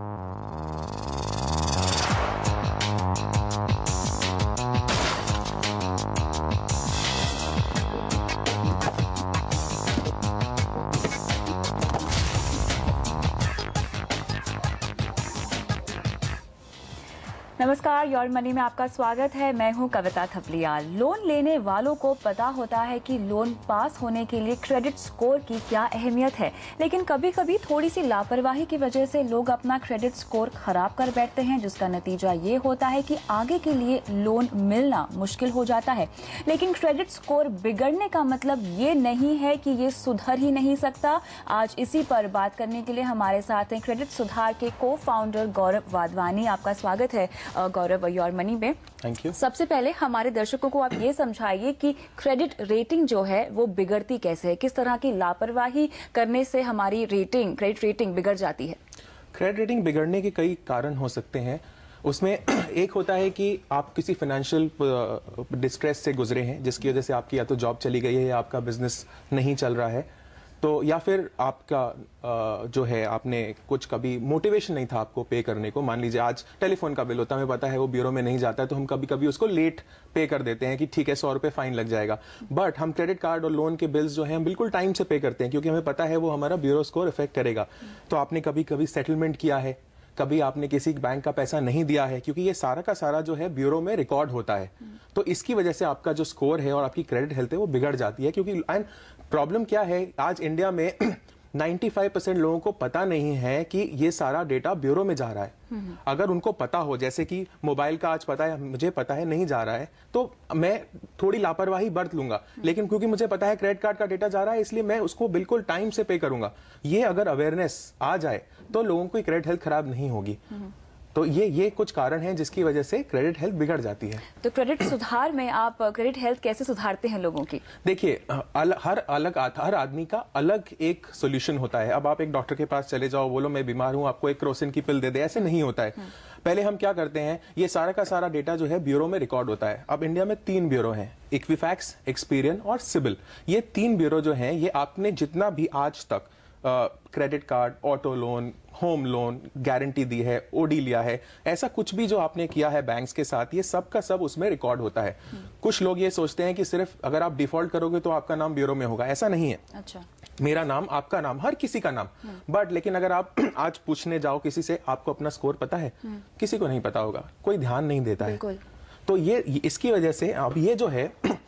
you नमस्कार your money में आपका स्वागत है मैं हूं कविता थपलियाल लोन लेने वालों को पता होता है कि लोन पास होने के लिए क्रेडिट स्कोर की क्या अहमियत है लेकिन कभी कभी थोड़ी सी लापरवाही की वजह से लोग अपना क्रेडिट स्कोर खराब कर बैठते हैं जिसका नतीजा ये होता है कि आगे के लिए लोन मिलना मुश्किल हो जाता है लेकिन क्रेडिट स्कोर बिगड़ने का मतलब ये नहीं है कि ये सुधर ही नहीं सकता आज इसी पर बात करने के लिए हमारे साथ हैं क्रेडिट सुधार के को फाउंडर गौरव वाधवानी आपका स्वागत है गौरव योर मनी में थैंक यू सबसे पहले हमारे दर्शकों को आप ये समझाइए कि क्रेडिट रेटिंग जो है वो बिगड़ती कैसे है किस तरह की लापरवाही करने से हमारी रेटिंग क्रेडिट रेटिंग बिगड़ जाती है क्रेडिट रेटिंग बिगड़ने के कई कारण हो सकते हैं उसमें एक होता है कि आप किसी फाइनेंशियल डिस्ट्रेस uh, से गुजरे हैं जिसकी वजह से आपकी या तो जॉब चली गई है या आपका बिजनेस नहीं चल रहा है तो या फिर आपका जो है आपने कुछ कभी मोटिवेशन नहीं था आपको पे करने को मान लीजिए आज टेलीफोन का बिल होता हमें पता है वो ब्यूरो में नहीं जाता है तो हम कभी कभी उसको लेट पे कर देते हैं कि ठीक है सौ रुपये फाइन लग जाएगा बट हम क्रेडिट कार्ड और लोन के बिल्स जो है हम बिल्कुल टाइम से पे करते हैं क्योंकि हमें पता है वो हमारा ब्यूरो स्कोर इफेक्ट करेगा तो आपने कभी कभी सेटलमेंट किया है कभी आपने किसी बैंक का पैसा नहीं दिया है क्योंकि ये सारा का सारा जो है ब्यूरो में रिकॉर्ड होता है तो इसकी वजह से आपका जो स्कोर है और आपकी क्रेडिट हेल्थ है वो बिगड़ जाती है क्योंकि एंड प्रॉब्लम क्या है आज इंडिया में 95 परसेंट लोगों को पता नहीं है कि ये सारा डेटा ब्यूरो में जा रहा है हम्म। अगर उनको पता हो जैसे कि मोबाइल का आज पता है मुझे पता है नहीं जा रहा है तो मैं थोड़ी लापरवाही बरत लूंगा हम्म। लेकिन क्योंकि मुझे पता है क्रेडिट कार्ड का डेटा जा रहा है इसलिए मैं उसको बिल्कुल टाइम से पे करूंगा ये अगर अवेयरनेस आ जाए तो लोगों की क्रेडिट हेल्थ खराब नहीं होगी हम्म। तो ये ये कुछ कारण हैं जिसकी वजह से क्रेडिट हेल्थ बिगड़ जाती है तो क्रेडिट सुधार में आप क्रेडिट uh, हेल्थ कैसे सुधारते हैं लोगों की देखिए uh, हर अलग हर आदमी का अलग एक सोल्यूशन होता है अब आप एक डॉक्टर के पास चले जाओ बोलो मैं बीमार हूँ आपको एक क्रोसिन की पिल दे दे ऐसे नहीं होता है हम्म। पहले हम क्या करते हैं ये सारा का सारा डेटा जो है ब्यूरो में रिकॉर्ड होता है अब इंडिया में तीन ब्यूरो हैं इक्विफैक्स एक्सपीरियन और सिबिल ये तीन ब्यूरो जो हैं ये आपने जितना भी आज तक credit card auto loan home loan guarantee दी है ओडी लिया है ऐसा कुछ भी जो आपने किया है बैंक्स के साथ ये सब का सब उसमें रिकॉर्ड होता है कुछ लोग ये सोचते हैं कि सिर्फ अगर आप डिफॉल्ट करोगे तो आपका नाम ब्यूरो में होगा ऐसा नहीं है अच्छा मेरा नाम आपका नाम हर किसी का नाम बट हम्म। लेकिन अगर आप आज पूछने जाओ किसी से आपको अपना स्कोर पता है हम्म। किसी को नहीं पता होगा कोई ध्यान नहीं देता है तो ये इसकी वजह से अब ये जो है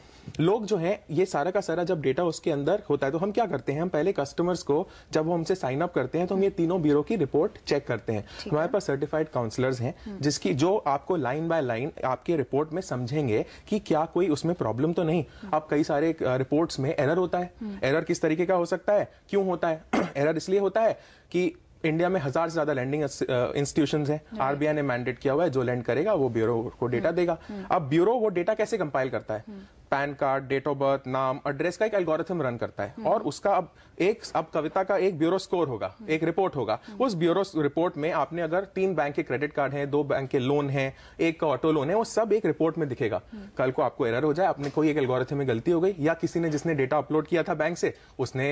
लोग जो है ये सारा का सारा जब डेटा उसके अंदर होता है तो हम क्या करते हैं हम पहले कस्टमर्स को जब वो हमसे साइन अप करते हैं तो हम ये तीनों ब्यूरो की रिपोर्ट चेक करते हैं हमारे पास सर्टिफाइड काउंसलर्स हैं हम्म। जिसकी जो आपको लाइन बाय लाइन आपके रिपोर्ट में समझेंगे कि क्या कोई उसमें प्रॉब्लम तो नहीं हम्म। अब कई सारे रिपोर्ट्स में एरर होता है एरर हम्म। किस तरीके का हो सकता है क्यों होता है एरर इसलिए होता है कि इंडिया में हजार से ज्यादा लैंडिंग इंस्टीट्यूशन है आरबीआई ने मैंडेट किया हुआ है जो लैंड करेगा वो ब्यूरो को डेटा देगा अब ब्यूरो वो डेटा कैसे कंपाइल करता है PAN card date of birth नाम एड्रेस का एक एल्गोरिथम रन करता है हम्म। और उसका अब एक अब कविता का एक ब्यूरो स्कोर होगा हम्म। एक रिपोर्ट होगा हम्म। उस ब्यूरो रिपोर्ट में आपने अगर तीन बैंक के क्रेडिट कार्ड हैं दो बैंक के लोन हैं एक का ऑटो लोन है वो सब एक रिपोर्ट में दिखेगा कल को आपको एरर हो जाए आपने कोई एक एल्गोरिथम में गलती हो गई या किसी ने जिसने डेटा अपलोड किया था बैंक से उसने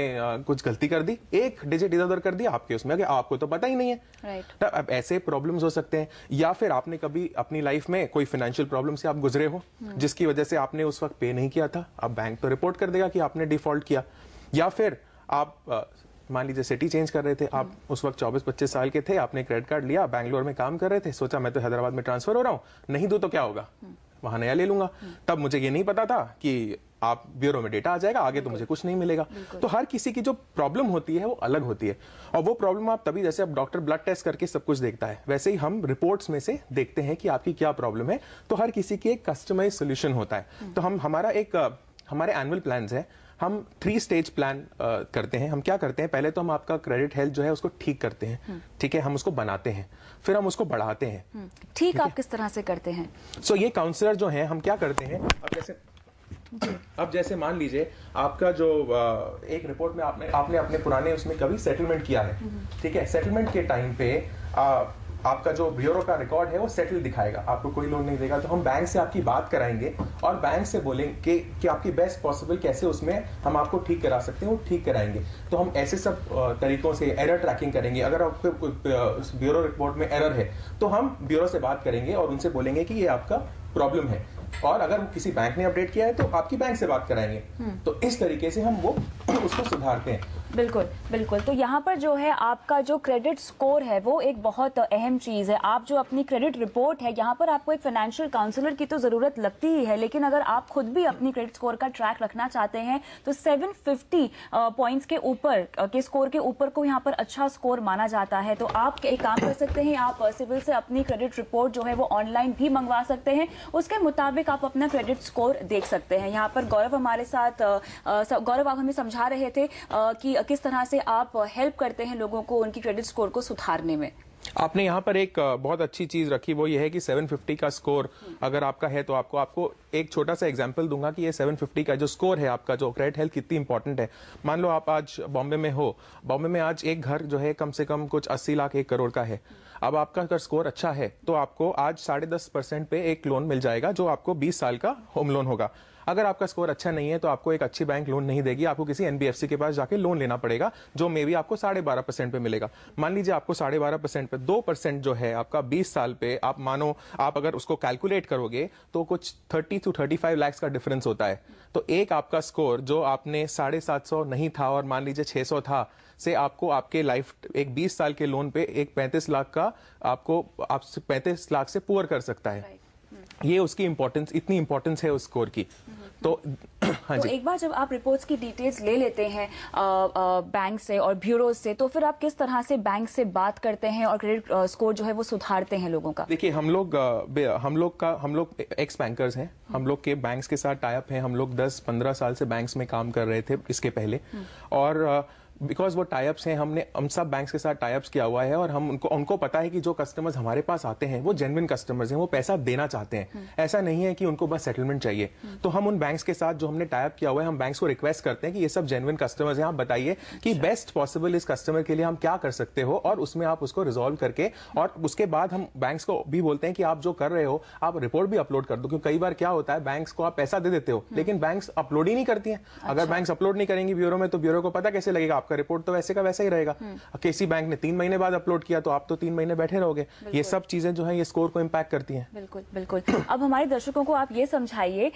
कुछ गलती कर दी एक डिजिट इधर उधर कर दिया आपके उसमें आपको तो पता ही नहीं है तो अब ऐसे प्रॉब्लम हो सकते हैं या फिर आपने कभी अपनी लाइफ में कोई फाइनेंशियल प्रॉब्लम से आप गुजरे हो जिसकी वजह से आपने उस वक्त पे नहीं किया था अब बैंक तो रिपोर्ट कर देगा कि आपने डिफॉल्ट किया या फिर आप मान लीजिए सिटी चेंज कर रहे थे आप हम्म। उस वक्त चौबीस पच्चीस साल के थे आपने क्रेडिट कार्ड लिया बैंगलोर में काम कर रहे थे सोचा मैं तो हैदराबाद में ट्रांसफर हो रहा हूँ नहीं दो तो क्या होगा हम्म। वहां नया ले लूंगा हम्म। तब मुझे ये नहीं पता था कि आप ब्यूरो में डेटा आ जाएगा आगे तो मुझे कुछ नहीं मिलेगा तो हर किसी की जो प्रॉब्लम होती है वो अलग होती है और वो प्रॉब्लम आप तभी जैसे आप डॉक्टर ब्लड टेस्ट करके सब कुछ देखता है वैसे ही हम रिपोर्ट्स में से देखते हैं कि आपकी क्या प्रॉब्लम है तो हर किसी की एक कस्टमाइज सोल्यूशन होता है हम्म। तो हम हमारा एक हमारे एनुअल प्लान है हम थ्री स्टेज प्लान करते हैं हम क्या करते हैं पहले तो हम आपका क्रेडिट हेल्थ जो है उसको ठीक करते हैं हम्म। ठीक है हम उसको बनाते हैं फिर हम उसको बढ़ाते हैं हम्म। ठीक आप किस तरह से करते हैं सो so, ये काउंसलर जो हैं हम क्या करते हैं अब जैसे अब जैसे मान लीजिए आपका जो एक रिपोर्ट में आपने आपने अपने पुराने उसमें कभी सेटलमेंट किया है हम्म। ठीक है सेटलमेंट के टाइम पे आ, आपका जो ब्यूरो का रिकॉर्ड है वो सेटल दिखाएगा आपको कोई लोन नहीं देगा तो हम बैंक से आपकी बात कराएंगे और बैंक से बोलेंगे कि, कि आपकी बेस्ट पॉसिबल कैसे उसमें हम आपको ठीक करा सकते हैं वो ठीक कराएंगे तो हम ऐसे सब तरीकों से एरर ट्रैकिंग करेंगे अगर आपके ब्यूरो रिपोर्ट में एरर है तो हम ब्यूरो से बात करेंगे और उनसे बोलेंगे कि ये आपका प्रॉब्लम है और अगर किसी बैंक ने अपडेट किया है तो आपकी बैंक से बात कराएंगे हम्म। तो इस तरीके से हम वो उसको सुधारते हैं बिल्कुल बिल्कुल तो यहाँ पर जो है आपका जो क्रेडिट स्कोर है वो एक बहुत अहम चीज़ है आप जो अपनी क्रेडिट रिपोर्ट है यहाँ पर आपको एक फाइनेंशियल काउंसलर की तो ज़रूरत लगती ही है लेकिन अगर आप खुद भी अपनी क्रेडिट स्कोर का ट्रैक रखना चाहते हैं तो 750 पॉइंट्स के ऊपर के स्कोर के ऊपर को यहाँ पर अच्छा स्कोर माना जाता है तो आप एक काम कर सकते हैं आप सिविल से अपनी क्रेडिट रिपोर्ट जो है वो ऑनलाइन भी मंगवा सकते हैं उसके मुताबिक तक आप अपना क्रेडिट स्कोर देख सकते हैं यहाँ पर गौरव हमारे साथ गौरव आप हमें समझा रहे थे कि किस तरह से आप हेल्प करते हैं लोगों को उनकी क्रेडिट स्कोर को सुधारने में आपने यहाँ पर एक बहुत अच्छी चीज रखी वो ये है कि 750 का स्कोर अगर आपका है तो आपको आपको एक छोटा सा एग्जाम्पल दूंगा कि ये 750 का जो स्कोर है आपका जो क्रेडिट हेल्थ कितनी इंपॉर्टेंट है मान लो आप आज बॉम्बे में हो बॉम्बे में आज एक घर जो है कम से कम कुछ अस्सी लाख एक करोड़ का है अब आपका अगर स्कोर अच्छा है तो आपको आज साढ़े दस परसेंट पे एक लोन मिल जाएगा जो आपको बीस साल का होम लोन होगा अगर आपका स्कोर अच्छा नहीं है तो आपको एक अच्छी बैंक लोन नहीं देगी आपको किसी एनबीएफसी के पास जाके लोन लेना पड़ेगा जो मे बी आपको साढ़े बारह परसेंट पे मिलेगा मान लीजिए आपको साढ़े बारह परसेंट पे दो परसेंट जो है आपका बीस साल पे आप मानो आप अगर उसको कैलकुलेट करोगे तो कुछ thirty two thirty five lakhs का डिफरेंस होता है तो एक आपका स्कोर जो आपने साढ़े सात सौ नहीं था और मान लीजिए छह सौ था से आपको आपके लाइफ एक बीस साल के लोन पे एक पैंतीस लाख का आपको आप पैंतीस लाख से पुअर कर सकता है ये उसकी इम्पोर्टेंस इतनी इम्पोर्टेंस है उस स्कोर की तो हाँ तो जी तो एक बार जब आप रिपोर्ट्स की डिटेल्स ले लेते हैं बैंक से और ब्यूरो से तो फिर आप किस तरह से बैंक से बात करते हैं और क्रेडिट स्कोर जो है वो सुधारते हैं लोगों का देखिए हम लोग हम लोग का हम लोग एक्स बैंकर्स हैं हम लोग के बैंक्स के साथ टाइप हैं हम लोग दस पंद्रह साल से बैंक में काम कर रहे थे इसके पहले और बिकॉज वो टाइप्स हैं हमने हम सब बैंक के साथ टाइप्स किया हुआ है और हम उनको उनको पता है कि जो कस्टमर्स हमारे पास आते हैं वो जेनविन कस्टमर्स हैं वो पैसा देना चाहते हैं हम्म। ऐसा नहीं है कि उनको बस सेटलमेंट चाहिए हम्म। तो हम उन बैंक के साथ जो हमने टाइप किया हुआ है हम बैंक को रिक्वेस्ट करते हैं कि ये सब जेनविन कस्टमर्स हैं आप बताइए कि बेस्ट अच्छा। पॉसिबल इस कस्टमर के लिए हम क्या कर सकते हो और उसमें आप उसको रिजोल्व करके और उसके बाद हम बैंक को भी बोलते हैं कि आप जो कर रहे हो आप रिपोर्ट भी अपलोड कर दो क्योंकि कई बार क्या होता है बैंक को आप पैसा दे देते हो हम्म। लेकिन बैंक अपलोड ही नहीं करती हैं अगर बैंक अच्छा। अपलोड नहीं करेंगी ब्यूरो में तो ब्यूरो को पता कैसे लगेगा आपका रिपोर्ट तो वैसे का वैसा ही रहेगा केसी हम्म। बैंक ने तीन महीने बाद अपलोड किया तो आप तो तीन महीने बैठे रहोगे ये सब चीजें जो है ये स्कोर को इम्पैक्ट करती है बिल्कुल बिल्कुल अब हमारे दर्शकों को आप ये समझाइए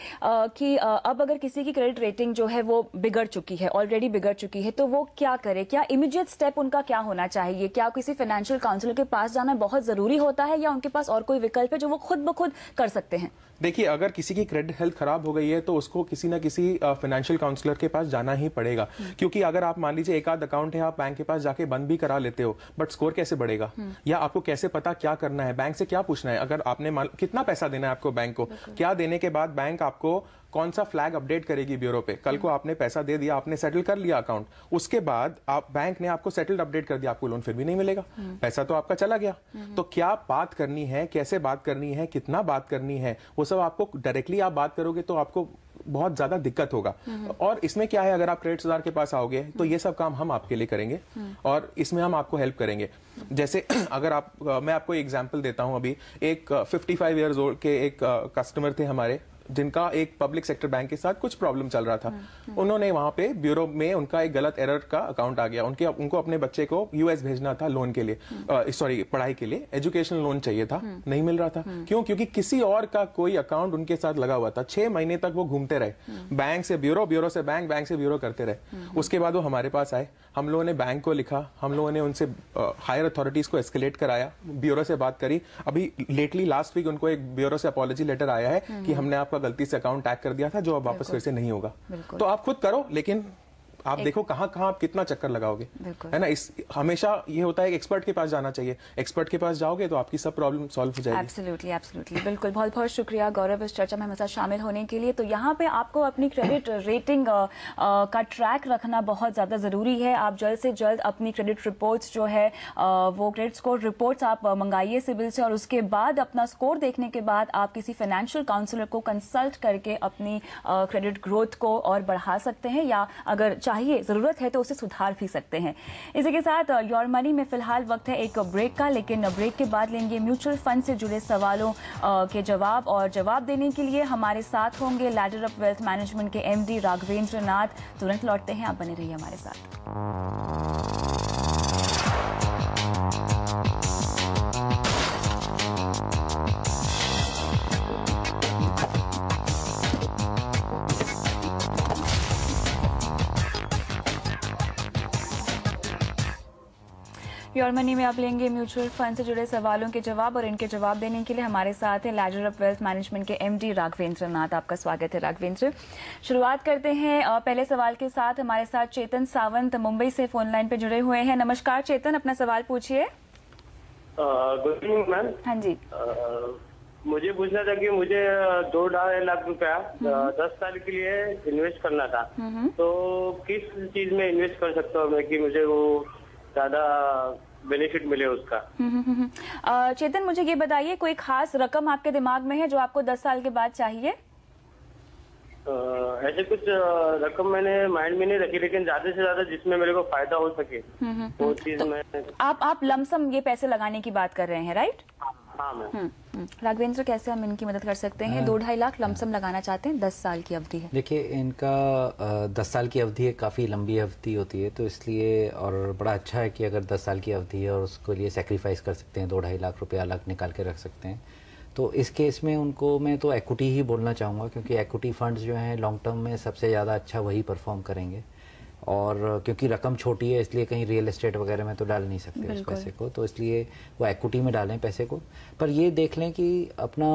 कि अब अगर किसी की क्रेडिट रेटिंग जो है वो बिगड़ चुकी है ऑलरेडी बिगड़ चुकी है तो वो क्या करे क्या इमीजिएट स्टेप उनका क्या होना चाहिए क्या किसी फाइनेंशियल काउंसिलर के पास जाना बहुत जरूरी होता है या उनके पास और कोई विकल्प है जो वो खुद ब खुद कर सकते हैं देखिए अगर किसी की क्रेडिट हेल्थ खराब हो गई है तो उसको किसी ना किसी फाइनेंशियल काउंसलर के पास जाना ही पड़ेगा हम्म। क्योंकि अगर आप मान लीजिए एक आध अकाउंट है आप बैंक के पास जाके बंद भी करा लेते हो बट स्कोर कैसे बढ़ेगा हम्म। या आपको कैसे पता क्या करना है बैंक से क्या पूछना है अगर आपने कितना पैसा देना है आपको बैंक को क्या देने के बाद बैंक आपको कौन सा फ्लैग अपडेट करेगी ब्यूरो पे कल को आपने पैसा दे दिया आपने सेटल कर लिया अकाउंट उसके बाद आप बैंक ने आपको सेटल्ड अपडेट कर दिया आपको लोन फिर भी नहीं मिलेगा हम्म। पैसा तो आपका चला गया हम्म। तो क्या बात करनी है कैसे बात करनी है कितना बात करनी है वो सब आपको डायरेक्टली आप बात करोगे तो आपको बहुत ज्यादा दिक्कत होगा हम्म। और इसमें क्या है अगर आप क्रेडिट सुधार के पास आओगे तो ये सब काम हम आपके लिए करेंगे और इसमें हम आपको हेल्प करेंगे जैसे अगर आप मैं आपको एग्जाम्पल देता हूं अभी एक फिफ्टी फाइव ओल्ड के एक कस्टमर थे हमारे जिनका एक पब्लिक सेक्टर बैंक के साथ कुछ प्रॉब्लम चल रहा था हाँ, हाँ। उन्होंने वहां पे ब्यूरो में उनका एक गलत एरर का अकाउंट आ गया उनके उनको अपने बच्चे को यूएस भेजना था लोन के लिए सॉरी हाँ। पढ़ाई के लिए एजुकेशनल लोन चाहिए था नहीं मिल रहा था क्यों क्योंकि किसी और का कोई अकाउंट उनके साथ लगा हुआ था छह महीने तक वो घूमते रहे बैंक से ब्यूरो ब्यूरो से बैंक बैंक से ब्यूरो करते रहे उसके बाद वो हमारे पास आए हम लोगों ने बैंक को लिखा हम लोगों ने उनसे हायर अथॉरिटीज को एस्केलेट कराया ब्यूरो से बात करी अभी लेटली लास्ट वीक उनको एक ब्यूरो से अपॉलोजी लेटर आया है कि हमने आपका आपका गलती से अकाउंट टैग कर दिया था जो अब वापस फिर से नहीं होगा तो आप खुद करो लेकिन आप देखो कहाँ कहाँ आप कितना चक्कर लगाओगे है ना इस हमेशा ये होता है एक्सपर्ट के पास जाना चाहिए एक्सपर्ट के पास जाओगे तो आपकी सब प्रॉब्लम सॉल्व हो जाएगी एब्सोल्युटली एब्सोल्युटली बिल्कुल बहुत बहुत शुक्रिया गौरव इस चर्चा में हमेशा शामिल होने के लिए तो यहाँ पे आपको अपनी क्रेडिट रेटिंग का ट्रैक रखना बहुत ज़्यादा ज़रूरी है आप जल्द से जल्द अपनी क्रेडिट रिपोर्ट्स जो है वो क्रेडिट स्कोर रिपोर्ट आप मंगाइए सिविल से और उसके बाद अपना स्कोर देखने के बाद आप किसी फाइनेंशियल काउंसिलर को कंसल्ट करके अपनी क्रेडिट ग्रोथ को और बढ़ा सकते हैं या अगर चाहे चाहिए ज़रूरत है तो उसे सुधार भी सकते हैं इसी के साथ योर uh, मनी में फिलहाल वक्त है एक ब्रेक का लेकिन ब्रेक के बाद लेंगे म्यूचुअल फंड से जुड़े सवालों uh, के जवाब और जवाब देने के लिए हमारे साथ होंगे लैडर ऑफ वेल्थ मैनेजमेंट के एम राघवेंद्र नाथ तुरंत लौटते हैं आप बने रहिए हमारे साथ प्योर मनी में आप लेंगे म्यूचुअल फंड से जुड़े सवालों के जवाब और इनके जवाब देने के लिए हमारे साथ हैं लैजर ऑफ वेल्थ मैनेजमेंट के एमडी राघवेंद्र नाथ आपका स्वागत है राघवेंद्र शुरुआत करते हैं पहले सवाल के साथ हमारे साथ चेतन सावंत मुंबई से फोन लाइन पे जुड़े हुए हैं नमस्कार चेतन अपना सवाल पूछिए गुड इवनिंग मैम हाँ जी आ, मुझे पूछना था कि मुझे दो ढाई लाख रुपया हम्म। दस साल के लिए इन्वेस्ट करना था हम्म। तो किस चीज में इन्वेस्ट कर सकता हूँ मैं कि मुझे वो ज्यादा बेनिफिट मिले उसका हम्म, हम्म, हम्म, चेतन मुझे ये बताइए कोई खास रकम आपके दिमाग में है जो आपको दस साल के बाद चाहिए ऐसे कुछ रकम मैंने माइंड में नहीं रखी लेकिन ज्यादा से ज्यादा जिसमें मेरे को फायदा हो सके वो चीज तो मैं आप आप लमसम ये पैसे लगाने की बात कर रहे हैं राइट हाँ। हाँ, हम्म, हम्म। राघवेंद्र कैसे हम इनकी मदद कर सकते हैं हाँ। दो ढाई लाख हाँ। लमसम लगाना चाहते हैं दस साल की अवधि है देखिए इनका दस साल की अवधि है काफ़ी लंबी अवधि होती है तो इसलिए और बड़ा अच्छा है कि अगर दस साल की अवधि है और उसके लिए सेक्रीफाइस कर सकते हैं दो ढाई लाख रुपया अलग निकाल के रख सकते हैं तो इस केस में उनको मैं तो एक्विटी ही बोलना चाहूँगा क्योंकि एक्विटी फंड्स जो हैं लॉन्ग टर्म में सबसे ज़्यादा अच्छा वही परफॉर्म करेंगे और क्योंकि रकम छोटी है इसलिए कहीं रियल एस्टेट वगैरह में तो डाल नहीं सकते उस पैसे को तो इसलिए वो एक्विटी में डालें पैसे को पर ये देख लें कि अपना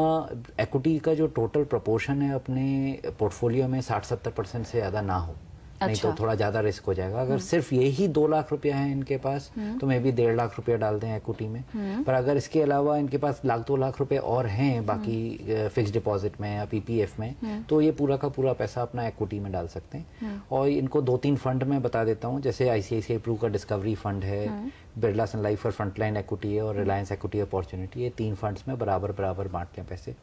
एक्विटी का जो टोटल प्रपोर्शन है अपने पोर्टफोलियो में साठ सत्तर परसेंट से ज़्यादा ना हो अच्छा। नहीं तो अच्छा। थोड़ा ज़्यादा रिस्क हो जाएगा अगर सिर्फ यही दो लाख रुपया है इनके पास हम्म। तो मे भी डेढ़ लाख रुपया डाल दें इक्विटी में हम्म। पर अगर इसके अलावा इनके पास लाख दो लाख रुपये और हैं बाकी फिक्स हम्म। डिपॉजिट में या पीपीएफ में तो ये पूरा का पूरा पैसा अपना इक्विटी में डाल सकते हैं और इनको दो तीन फंड में बता देता हूँ जैसे आईसीआईसीआई प्रू का डिस्कवरी फंड है बिरला सन लाइफ और फ्रंटलाइन इक्विटी है और रिलायंस इक्विटी अपॉर्चुनिटी ये तीन फंड्स में बराबर बराबर बांट लें पैसे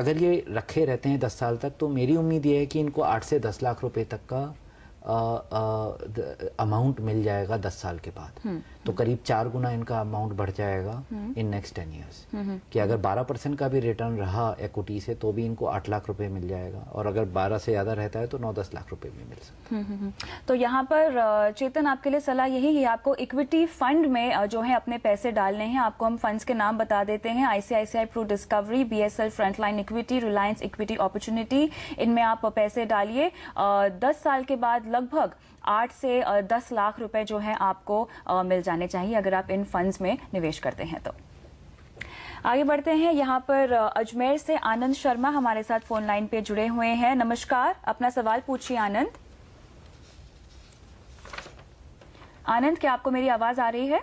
अगर ये रखे रहते हैं दस साल तक तो मेरी उम्मीद ये है कि इनको आठ से दस लाख रुपए तक का अमाउंट मिल जाएगा दस साल के बाद हम्म। तो करीब चार गुना इनका अमाउंट बढ़ जाएगा इन नेक्स्ट टेन ईयर्स कि अगर बारह परसेंट का भी रिटर्न रहा इक्विटी से तो भी इनको आठ लाख रुपए मिल जाएगा और अगर बारह से ज्यादा रहता है तो नौ दस लाख रुपए भी मिल सकता है हम्म, हम्म, तो यहाँ पर चेतन आपके लिए सलाह यही है आपको इक्विटी फंड में जो है अपने पैसे डालने हैं आपको हम फंड के नाम बता देते हैं ICICI pro discovery BSL frontline equity Reliance equity opportunity इनमें आप पैसे डालिए दस साल के बाद लगभग आठ से दस लाख रुपए जो है आपको मिल जाने चाहिए अगर आप इन फंड्स में निवेश करते हैं तो आगे बढ़ते हैं यहाँ पर अजमेर से आनंद शर्मा हमारे साथ फोन लाइन पे जुड़े हुए हैं नमस्कार अपना सवाल पूछिए आनंद आनंद क्या आपको मेरी आवाज आ रही है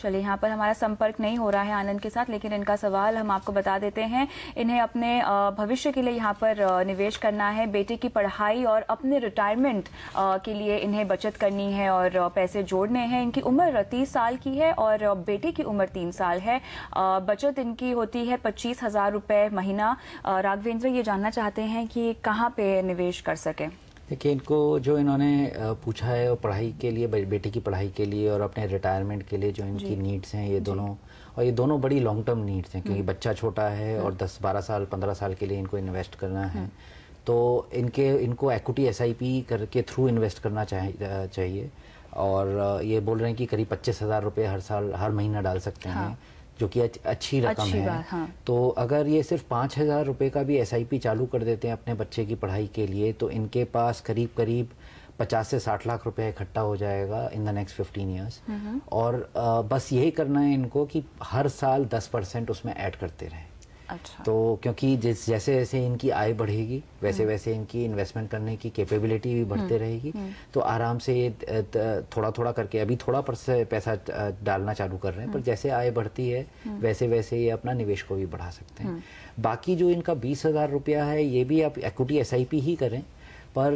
चलिए यहाँ पर हमारा संपर्क नहीं हो रहा है आनंद के साथ लेकिन इनका सवाल हम आपको बता देते हैं इन्हें अपने भविष्य के लिए यहाँ पर निवेश करना है बेटे की पढ़ाई और अपने रिटायरमेंट के लिए इन्हें बचत करनी है और पैसे जोड़ने हैं इनकी उम्र तीस साल की है और बेटे की उम्र तीन साल है बचत इनकी होती है पच्चीस हजार रुपये महीना राघवेंद्र ये जानना चाहते हैं कि कहाँ पे निवेश कर सकें देखिए इनको जो इन्होंने पूछा है और पढ़ाई के लिए बेटे की पढ़ाई के लिए और अपने रिटायरमेंट के लिए जो इनकी नीड्स हैं ये दोनों और ये दोनों बड़ी लॉन्ग टर्म नीड्स हैं क्योंकि हम्म। बच्चा छोटा है और 10-12 हम्म। साल 15 साल के लिए इनको इन्वेस्ट करना है हम्म। तो इनके इनको एक्विटी एस आई करके थ्रू इन्वेस्ट करना चाहिए और ये बोल रहे हैं कि करीब पच्चीस हज़ार रुपये हर साल हर महीना डाल सकते हैं हाँ। जो कि अच्छी रकम अच्छी है हाँ। तो अगर ये सिर्फ पाँच हज़ार रुपये का भी एस चालू कर देते हैं अपने बच्चे की पढ़ाई के लिए तो इनके पास करीब करीब पचास से साठ लाख रुपए इकट्ठा हो जाएगा in the next fifteen years और आ, बस यही करना है इनको कि हर साल दस परसेंट उसमें ऐड करते रहें अच्छा। तो क्योंकि जिस जैसे जैसे इनकी आय बढ़ेगी वैसे हम्म। वैसे इनकी इन्वेस्टमेंट करने की कैपेबिलिटी भी बढ़ते हम्म। रहेगी हम्म। तो आराम से ये थोड़ा थोड़ा करके अभी थोड़ा पैसा डालना चालू कर रहे हैं पर जैसे आय बढ़ती है वैसे वैसे ये अपना निवेश को भी बढ़ा सकते हैं बाकी जो इनका बीस हजार रुपया है ये भी आप इक्विटी एस ही करें पर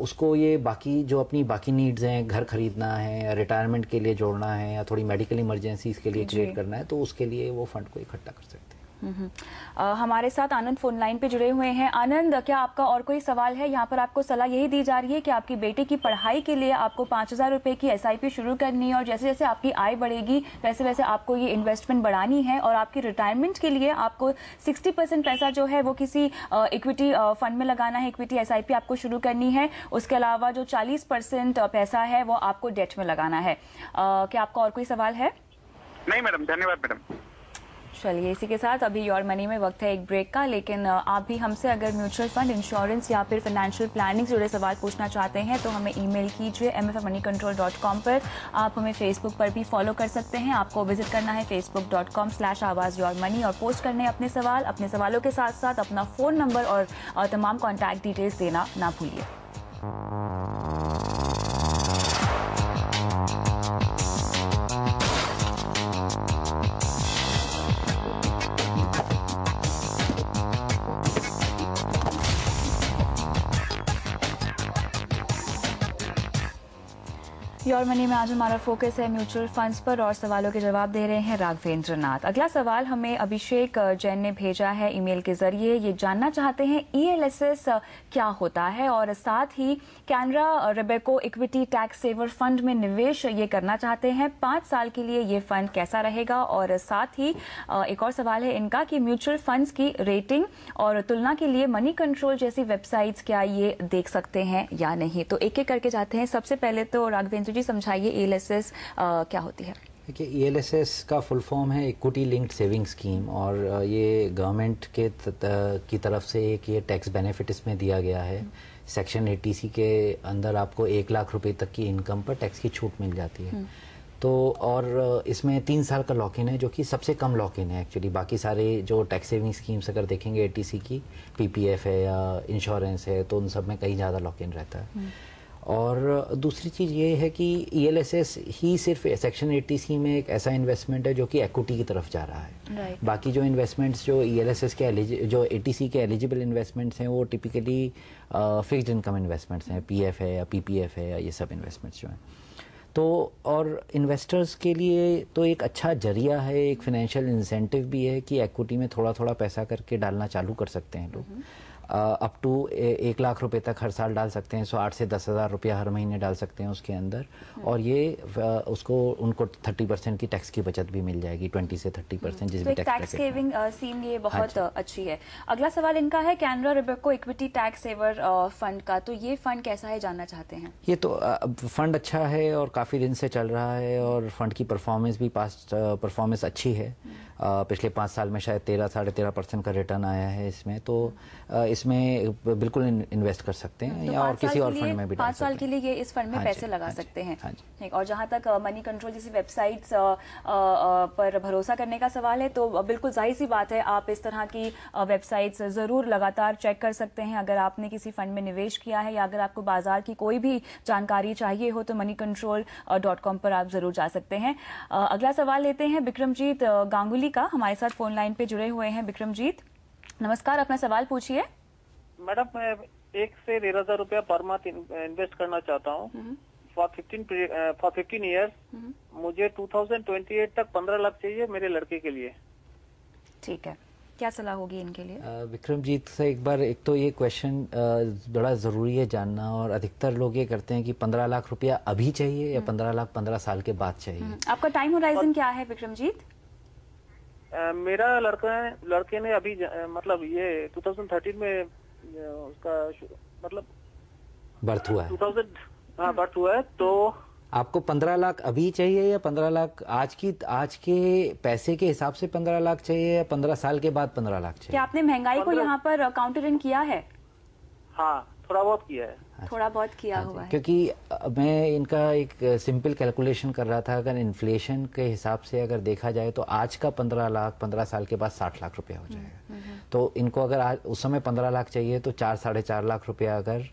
उसको ये बाकी जो अपनी बाकी नीड्स हैं घर खरीदना है या रिटायरमेंट के लिए जोड़ना है या थोड़ी मेडिकल इमरजेंसीज के लिए क्रिएट करना है तो उसके लिए वो फंड को इकट्ठा कर सकते हैं हम्म। हमारे साथ आनंद फोन लाइन पे जुड़े हुए हैं आनंद क्या आपका और कोई सवाल है यहाँ पर आपको सलाह यही दी जा रही है कि आपकी बेटे की पढ़ाई के लिए आपको पाँच हजार रुपये की पी शुरू करनी है और जैसे जैसे आपकी आय बढ़ेगी वैसे वैसे आपको ये इन्वेस्टमेंट बढ़ानी है और आपकी रिटायरमेंट के लिए आपको सिक्सटी पैसा जो है वो किसी इक्विटी फंड में लगाना है इक्विटी एस आपको शुरू करनी है उसके अलावा जो चालीस पैसा है वो आपको डेट में लगाना है क्या आपका और कोई सवाल है नहीं मैडम धन्यवाद मैडम चलिए इसी के साथ अभी योर मनी में वक्त है एक ब्रेक का लेकिन आप भी हमसे अगर म्यूचुअल फंड इंश्योरेंस या फिर फाइनेंशियल प्लानिंग से जुड़े सवाल पूछना चाहते हैं तो हमें ईमेल कीजिए M F money control dot com पर आप हमें फेसबुक पर भी फॉलो कर सकते हैं आपको विजिट करना है Facebook dot com slash Awaaz your money और पोस्ट करने अपने सवाल अपने सवालों के साथ साथ अपना फ़ोन नंबर और तमाम कॉन्टैक्ट डिटेल्स देना ना भूलिए योर मनी में आज हमारा फोकस है म्यूचुअल फंड्स पर और सवालों के जवाब दे रहे हैं राघवेंद्र नाथ अगला सवाल हमें अभिषेक जैन ने भेजा है ईमेल के जरिए ये जानना चाहते हैं ईएलएसएस e क्या होता है और साथ ही Canara Robeco equity tax saver fund में निवेश ये करना चाहते हैं पांच साल के लिए ये फंड कैसा रहेगा और साथ ही एक और सवाल है इनका कि म्यूचुअल फंड्स की रेटिंग और तुलना के लिए मनी कंट्रोल जैसी वेबसाइट्स क्या ये देख सकते हैं या नहीं तो एक एक करके जाते हैं सबसे पहले तो राघवेंद्र जी समझाइए एलएसएस e क्या होती है देखिए ई एल एस एस का फुल फॉर्म है इक्विटी लिंक्ड सेविंग स्कीम और ये गवर्नमेंट के की तरफ से एक ये टैक्स बेनिफिट इसमें दिया गया है सेक्शन एटीसी के अंदर आपको एक लाख रुपए तक की इनकम पर टैक्स की छूट मिल जाती है हम्म। तो और इसमें तीन साल का लॉक इन है जो कि सबसे कम लॉक इन है एक्चुअली बाकी सारे जो टैक्स सेविंग स्कीम्स अगर देखेंगे एटीसी की पीपीएफ है या इंश्योरेंस है तो उन सब में कहीं ज़्यादा लॉक इन रहता है हम्म। और दूसरी चीज़ ये है कि ई e ही सिर्फ सेक्शन सी में एक ऐसा इन्वेस्टमेंट है जो कि एक्विटी की तरफ जा रहा है right. बाकी जो इन्वेस्टमेंट्स जो ई e के जो ए के एलिजिबल इन्वेस्टमेंट्स हैं वो टिपिकली फिक्स्ड इनकम इन्वेस्टमेंट्स हैं पी है या पी है या ये सब इन्वेस्टमेंट्स जो हैं तो और इन्वेस्टर्स के लिए तो एक अच्छा जरिया है एक फिनेंशियल इंसेंटिव भी है कि एक्विटी में थोड़ा थोड़ा पैसा करके डालना चालू कर सकते हैं लोग हम्म। अप टू एक लाख रुपए तक हर साल डाल सकते हैं सो आठ से दस हज़ार रुपया हर महीने डाल सकते हैं उसके अंदर हम्म। और ये उसको उनको थर्टी परसेंट की टैक्स की बचत भी मिल जाएगी ट्वेंटी से थर्टी हम्म। परसेंट जिस तो टैक्स सेविंग स्कीम ये हाँ बहुत हाँ अच्छी है अगला सवाल इनका है Canara Robeco equity tax saver fund का तो ये फंड कैसा है जानना चाहते हैं ये तो फंड अच्छा है और काफ़ी दिन से चल रहा है और फंड की परफॉर्मेंस भी पास्ट परफॉर्मेंस अच्छी है हम्म। पिछले पाँच साल में शायद तेरह साढ़े तेरह परसेंट का रिटर्न आया है इसमें तो इसमें बिल्कुल इन्वेस्ट कर सकते हैं हाँ, तो या और किसी और फंड में भी पाँच साल के लिए ये इस फंड में हाँ पैसे लगा हाँ सकते हैं और जहां तक मनी कंट्रोल जैसी वेबसाइट पर भरोसा करने का सवाल है तो बिल्कुल जाहिर सी बात है आप इस तरह की वेबसाइट जरूर लगातार चेक कर सकते हैं अगर आपने किसी फंड में निवेश किया है या अगर आपको बाजार की कोई भी जानकारी चाहिए हो तो मनी कंट्रोल डॉट कॉम पर आप जरूर जा सकते हैं अगला सवाल लेते हैं बिक्रमजीत गांगुली का हमारे साथ फोन लाइन पे जुड़े हुए हैं बिक्रमजीत नमस्कार अपना सवाल पूछिए मैडम मैं एक से डेढ़ हजार रूपया पर मंथ इन्वेस्ट करना चाहता हूँ for fifteen for fifteen year मुझे टू थाउजेंड ट्वेंटी एट तक पंद्रह लाख चाहिए मेरे लड़के के लिए ठीक है क्या सलाह होगी इनके लिए विक्रमजीत से एक बार एक तो ये क्वेश्चन बड़ा ज़रूरी है जानना और अधिकतर लोग ये करते हैं कि पंद्रह लाख रुपया अभी चाहिए या हम्म। पंद्रह लाख पंद्रह साल के बाद चाहिए हम्म। आपका टाइम होराइजन क्या है विक्रमजीत मेरा लड़का लड़के ने अभी मतलब ये 2013 में उसका मतलब बर्थ हुआ है 2000 हाँ बर्थ हुआ है तो आपको पंद्रह लाख अभी चाहिए या पंद्रह लाख आज की आज के पैसे के हिसाब से पंद्रह लाख चाहिए या पंद्रह साल के बाद पंद्रह लाख चाहिए क्या आपने महंगाई को यहाँ पर काउंटर इन किया है हाँ थोड़ा बहुत किया है अच्छा। थोड़ा बहुत किया हाँ हुआ है क्योंकि मैं इनका एक सिंपल कैलकुलेशन कर रहा था अगर इन्फ्लेशन के हिसाब से अगर देखा जाए तो आज का पंद्रह लाख पंद्रह साल के बाद साठ लाख रुपया हो हम्म, जाएगा हम्म, हम्म। तो इनको अगर आज उस समय पंद्रह लाख चाहिए तो चार साढ़े चार लाख रुपया अगर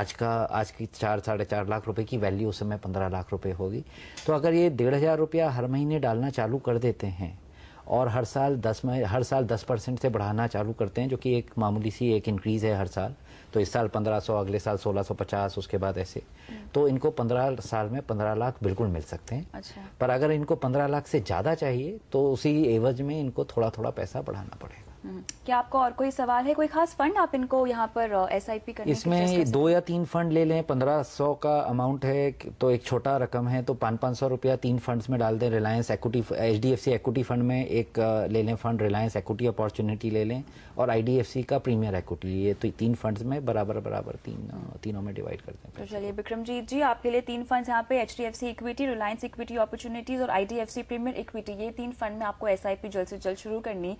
आज का आज की चार साढ़े चार लाख रुपए की वैल्यू उस समय पंद्रह लाख रुपए होगी तो अगर ये डेढ़ हजार रुपया हर महीने डालना चालू कर देते हैं और हर साल दस में हर साल दस परसेंट से बढ़ाना चालू करते हैं जो कि एक मामूली सी एक इंक्रीज़ है हर साल तो इस साल पंद्रह सौ अगले साल सोलह सौ पचास उसके बाद ऐसे हम्म। तो इनको पंद्रह साल में पंद्रह लाख बिल्कुल मिल सकते हैं अच्छा। पर अगर इनको पंद्रह लाख से ज़्यादा चाहिए तो उसी एवज में इनको थोड़ा थोड़ा पैसा बढ़ाना पड़ेगा क्या आपको और कोई सवाल है कोई खास फंड आप इनको यहाँ पर एस आई पी इसमें दो या तीन फंड ले लें पंद्रह सौ का अमाउंट है तो एक छोटा रकम है तो पाँच पाँच सौ रुपया तीन फंड्स में डाल दें Reliance equity H D F C equity fund में एक ले लें फंड रिलायंस एक्विटी अपॉर्चुनिटी ले लें और आई डी एफ सी का प्रीमियर एक्विटी ये तो तीन फंड में बराबर बराबर तीन तीनों में डिवाइड कर दें तो चलिए विक्रमजीत जी आपके लिए तीन फंड यहाँ पे H D F C equity Reliance equity opportunities और I D F C premier equity ये तीन फंड में आपको एस आई पी जल्द से जल्द शुरू करने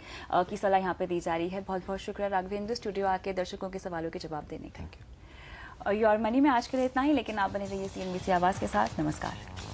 की सलाह यहाँ यहाँ पे दी जा रही है बहुत बहुत शुक्रिया राघवेंद्र स्टूडियो आके दर्शकों के सवालों के जवाब देने का योर मनी में आज के लिए इतना ही लेकिन आप बने रहिए सी आवाज़ के साथ नमस्कार